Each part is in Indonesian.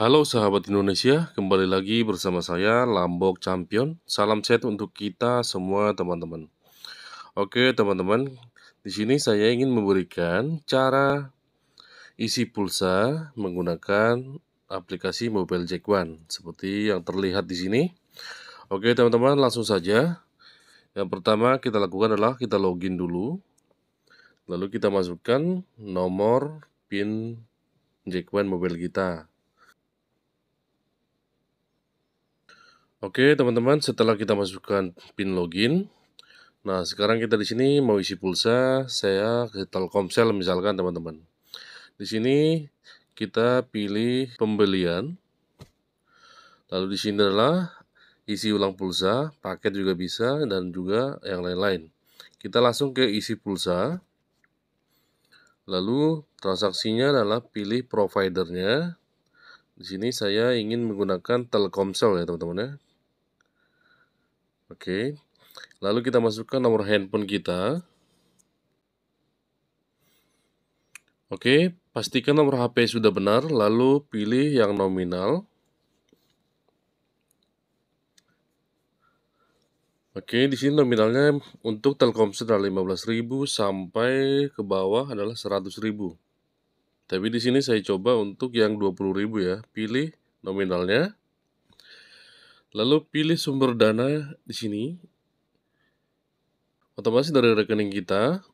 Halo sahabat Indonesia, kembali lagi bersama saya Lambok Champion. Salam sehat untuk kita semua teman-teman. Oke teman-teman, di sini saya ingin memberikan cara isi pulsa menggunakan aplikasi Mobile Jack One seperti yang terlihat di sini. Oke teman-teman, langsung saja. Yang pertama kita lakukan adalah kita login dulu. Lalu kita masukkan nomor PIN Jack One mobile kita Oke teman-teman setelah kita masukkan pin login Nah sekarang kita di sini mau isi pulsa saya ke Telkomsel misalkan teman-teman Di sini kita pilih pembelian Lalu di sini adalah isi ulang pulsa, paket juga bisa dan juga yang lain-lain Kita langsung ke isi pulsa Lalu transaksinya adalah pilih providernya di sini saya ingin menggunakan Telkomsel ya teman-teman ya. Oke. Lalu kita masukkan nomor handphone kita. Oke, pastikan nomor HP sudah benar, lalu pilih yang nominal. Oke, di sini nominalnya untuk Telkomsel adalah 15.000 sampai ke bawah adalah 100.000. Tapi di sini saya coba untuk yang 20.000 ya. Pilih nominalnya. Lalu pilih sumber dana di sini. Otomatis dari rekening kita.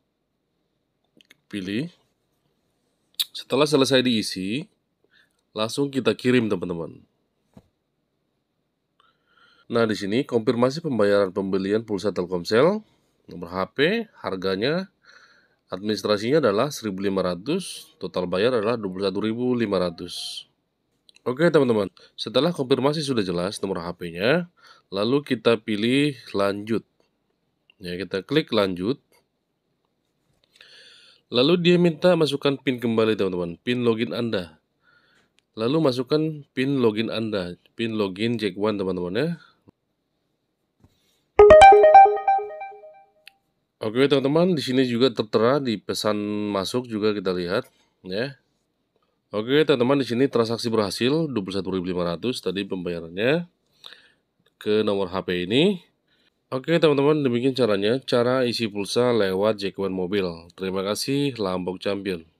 Pilih. Setelah selesai diisi, langsung kita kirim teman-teman. Nah, di sini konfirmasi pembayaran pembelian pulsa Telkomsel, nomor HP, harganya, administrasinya adalah 1.500, total bayar adalah 21.500. Oke teman-teman, setelah konfirmasi sudah jelas nomor HP-nya, lalu kita pilih lanjut. Ya, kita klik lanjut. Lalu dia minta masukkan PIN kembali teman-teman, PIN login Anda. Lalu masukkan PIN login Anda, PIN login Jack One teman-teman ya. Oke teman-teman, di sini juga tertera di pesan masuk juga kita lihat ya. Oke teman-teman di sini transaksi berhasil 21.500 tadi pembayarannya ke nomor HP ini. Oke teman-teman demikian caranya cara isi pulsa lewat jackwan Mobile. Terima kasih Lambok Champion.